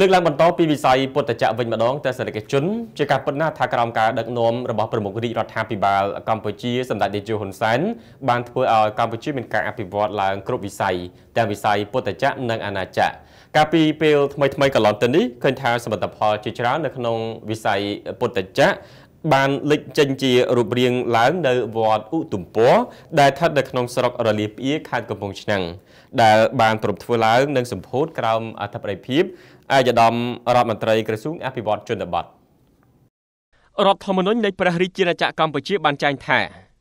លើកឡើងបន្តពីវិស័យពុទ្ធចក្រវិញម្ដងតែសេដ្ឋកិច្ចជនជាការពិតណាស់ថាក្រោមការដឹកនាំរបស់ប្រមុខរាជរដ្ឋាភិបាលកម្ពុជាសម្ដេចនាយកហ៊ុនសែនបានធ្វើឲ្យកម្ពុជាមានការអភិវឌ្ឍឡើងគ្រប់វិស័យទាំងវិស័យពុទ្ធចក្រនិងអាណាចក្រកាលពីពេលថ្មីថ្មីកន្លងទៅនេះឃើញថាសមិទ្ធផលជាច្រើននៅក្នុងវិស័យពុទ្ធចក្របានលេចចេញជារូបរាង ឡើងនៅវត្តឧទំព័រដែលស្ថិតនៅក្នុងស្រុករលៀបផ្អៀខេត្តកំពង់ឆ្នាំងដែលបានប្រពំធ្វើឡើងនិងសម្ពោធក្រោមអធិបតីភាពឯកឧត្តមរដ្ឋមន្ត្រីក្រសួងអភិវឌ្ឍជនបទរដ្ឋធម្មនុញ្ញនៃព្រះរាជាណាចក្រកម្ពុជាបានចែងថា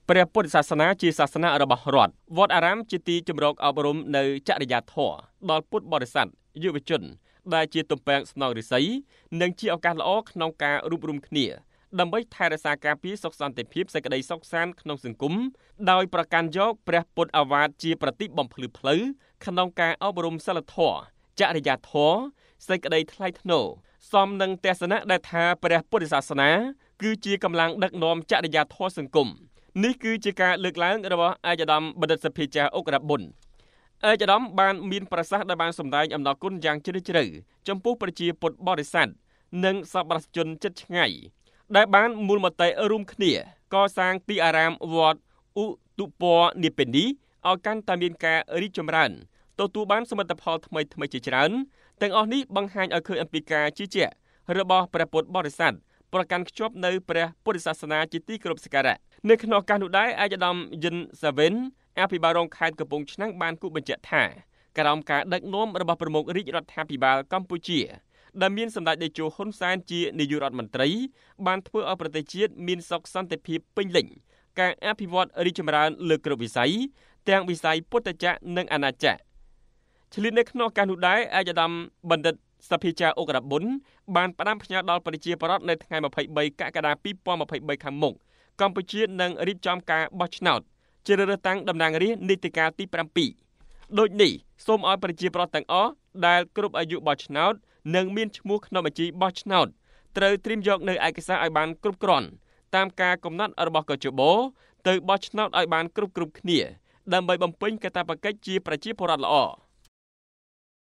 ព្រះពុទ្ធសាសនាជាសាសនារបស់រដ្ឋវត្តអារាម ជាទីជំរកអប់រំនៅចរិយាធម៌ដល់ពុទ្ធបរិស័ទយុវជនដែលជាទំពាំងស្នងរិស័យនិងជាឱកាសល្អក្នុងការរួបរមគ្នាដើម្បីថែរក្សាការពារសុខសន្តិភាពសេចក្តីសុខសាន្តក្នុងសង្គមដោយប្រកាន់យកព្រះពុទ្ធអាវាទជាប្រតិបំភ្លឺផ្លូវក្នុងការអប់រំសិលធម៌ចរិយាធម៌សេចក្តីថ្លៃថ្នូរសមនឹងទស្សនៈដែលថាព្រះពុទ្ធសាសនា គឺជាកម្លាំងដឹកនាំចរិយាធម៌សង្គមនេះគឺជាការលើកឡើងរបស់អាយដាមបណ្ឌិតសភាចាអុករបុនអាយដាមបានមានប្រសាសន៍ដែលបានសម្ដែងអំណរគុណយ៉ាងជ្រាលជ្រៅចំពោះប្រជាពុទ្ធបរិស័ទនិងសប្បុរសជនចិត្តឆ្ងាយដែលបានមូលមតិរួមគ្នា កសាងទីអារាមវត្តឧទុពរនិពេនីឲ្យកាន់តែមានការរីកចម្រើនទទួលបានសមិទ្ធផលថ្មីថ្មីជាច្រើនទាំងអស់នេះបង្ហាញឲ្យឃើញអំពីការជឿជាក់របស់ព្រះពុទ្ធបរិស័ទប្រកាន់ខ្ជាប់នៅព្រះពុទ្ធសាសនាជាទីគោរពសក្ការៈនៅក្នុងឱកាសនោះដែរអាយដាមយិនសាវិនអភិបាលរងខេត្តកំពង់ឆ្នាំងបានគូបញ្ជាក់ថាក្រោមការដឹកនាំរបស់ប្រមុខរាជរដ្ឋាភិបាលកម្ពុជាដែលមានសម្ដេចតេជោហ៊ុនសែនជានាយករដ្ឋមន្ត្រី បានធ្វើឲ្យប្រទេសជាតិមានសុខសន្តិភាពពេញលេញការអភិវឌ្ឍរីកចម្រើន លើគ្រប់វិស័យទាំងវិស័យពុទ្ធចក្រនិងអាណាចក្រឆ្លៀតនៅក្នុងឱកាសនោះដែរឯកឧត្តមបណ្ឌិតសភាចាអូក្រប៊ុនបានផ្ដាំផ្ញើដល់ប្រជាពលរដ្ឋនៅថ្ងៃ23កក្កដា2023ខាងមុខកម្ពុជានឹងរៀបចំការបោះឆ្នោតជ្រើសរើសតាំងតំណាងរាស្ត្រនីតិកាលទី7ដូចនេះសូមឲ្យប្រជាប្រដ្ឋទាំងអស់ដែលគ្រប់អាយុបោះឆ្នោតនិងមានឈ្មោះក្នុងបញ្ជីបោះឆ្នោតត្រូវត្រៀមយកនៅឯកសារឲ្យបាន គ្រប់គ្រាន់តាមការកំណត់របស់កជបទៅបោះឆ្នោតឲ្យបានគ្រប់គ្រប់គ្នា ដើម្បីបំពេញកាតព្វកិច្ចជាប្រជាពលរដ្ឋល្អ។